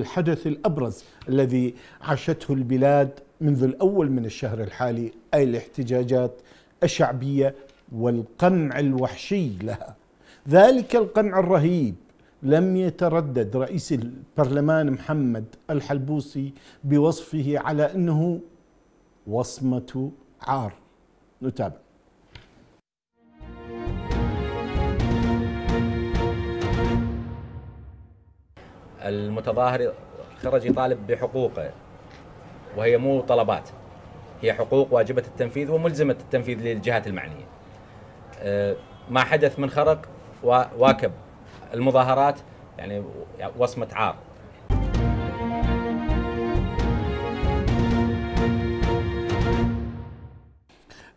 الحدث الأبرز الذي عاشته البلاد منذ الأول من الشهر الحالي أي الاحتجاجات الشعبية والقمع الوحشي لها ذلك القمع الرهيب لم يتردد رئيس البرلمان محمد الحلبوسي بوصفه على أنه وصمة عار نتابع المتظاهر خرج يطالب بحقوقه وهي مو طلبات هي حقوق واجبة التنفيذ وملزمة التنفيذ للجهات المعنية آه، ما حدث من خرق واكب المظاهرات يعني وصمة عار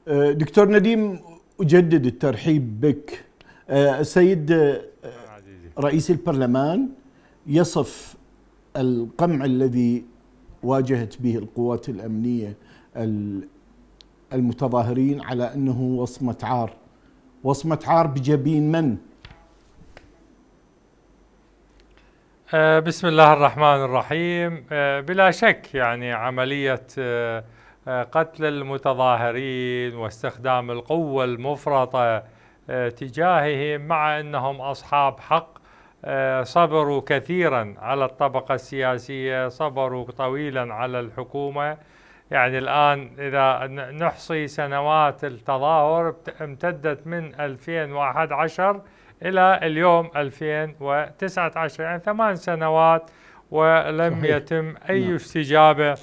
آه، دكتور نديم أجدد الترحيب بك آه، السيد رئيس البرلمان يصف القمع الذي واجهت به القوات الامنيه المتظاهرين على انه وصمه عار وصمه عار بجبين من؟ آه، بسم الله الرحمن الرحيم آه، بلا شك يعني عملية آه، قتل المتظاهرين واستخدام القوة المفرطة تجاههم مع أنهم أصحاب حق آه، صبروا كثيرا على الطبقة السياسية صبروا طويلا على الحكومة يعني الآن إذا نحصي سنوات التظاهر امتدت من 2011 إلى اليوم 2019 يعني ثمان سنوات ولم صحيح. يتم أي نعم. استجابة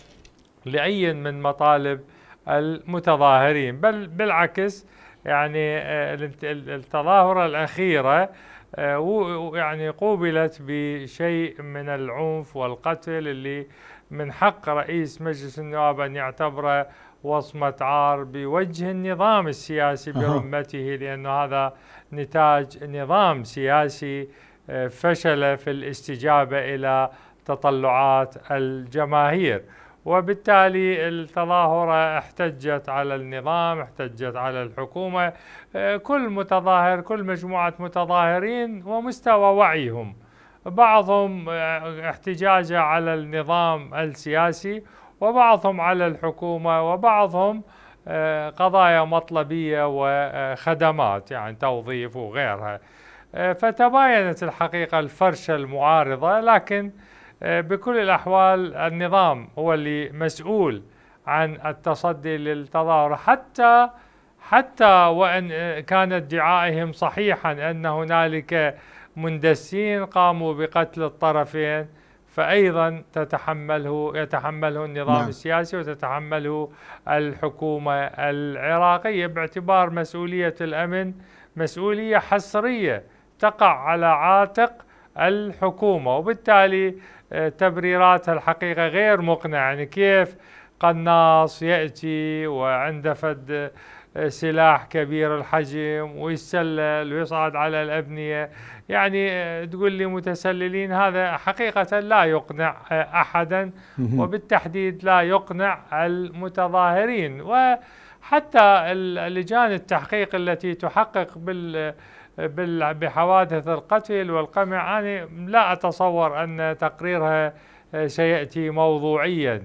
لأي من مطالب المتظاهرين بل بالعكس يعني آه، التظاهرة الأخيرة آه، يعني قوبلت بشيء من العنف والقتل اللي من حق رئيس مجلس النواب أن يعتبره وصمة عار بوجه النظام السياسي برمته لأن هذا نتاج نظام سياسي آه، فشل في الاستجابة إلى تطلعات الجماهير وبالتالي التظاهرة احتجت على النظام احتجت على الحكومة آه، كل متظاهر كل مجموعة متظاهرين ومستوى وعيهم بعضهم آه، احتجاجه على النظام السياسي وبعضهم على الحكومة وبعضهم آه، قضايا مطلبية وخدمات يعني توظيف وغيرها فتباينت الحقيقة الفرشة المعارضة لكن آه، بكل الأحوال النظام هو اللي مسؤول عن التصدي للتظاهر حتى حتى وإن كان ادعائهم صحيحا أن هنالك مندسين قاموا بقتل الطرفين فأيضا تتحمله يتحمله النظام نعم. السياسي وتتحمله الحكومة العراقية باعتبار مسؤولية الأمن مسؤولية حصرية تقع على عاتق الحكومة وبالتالي آه، تبريراتها الحقيقة غير مقنعة يعني كيف قناص يأتي وعنده فد آه، سلاح كبير الحجم ويتسلل ويصعد على الأبنية يعني آه، تقول لي متسللين هذا حقيقة لا يقنع أحدا وبالتحديد لا يقنع المتظاهرين وحتى اللجان التحقيق التي تحقق بال بحوادث القتل والقمع أنا لا أتصور أن تقريرها آه، سيأتي موضوعيا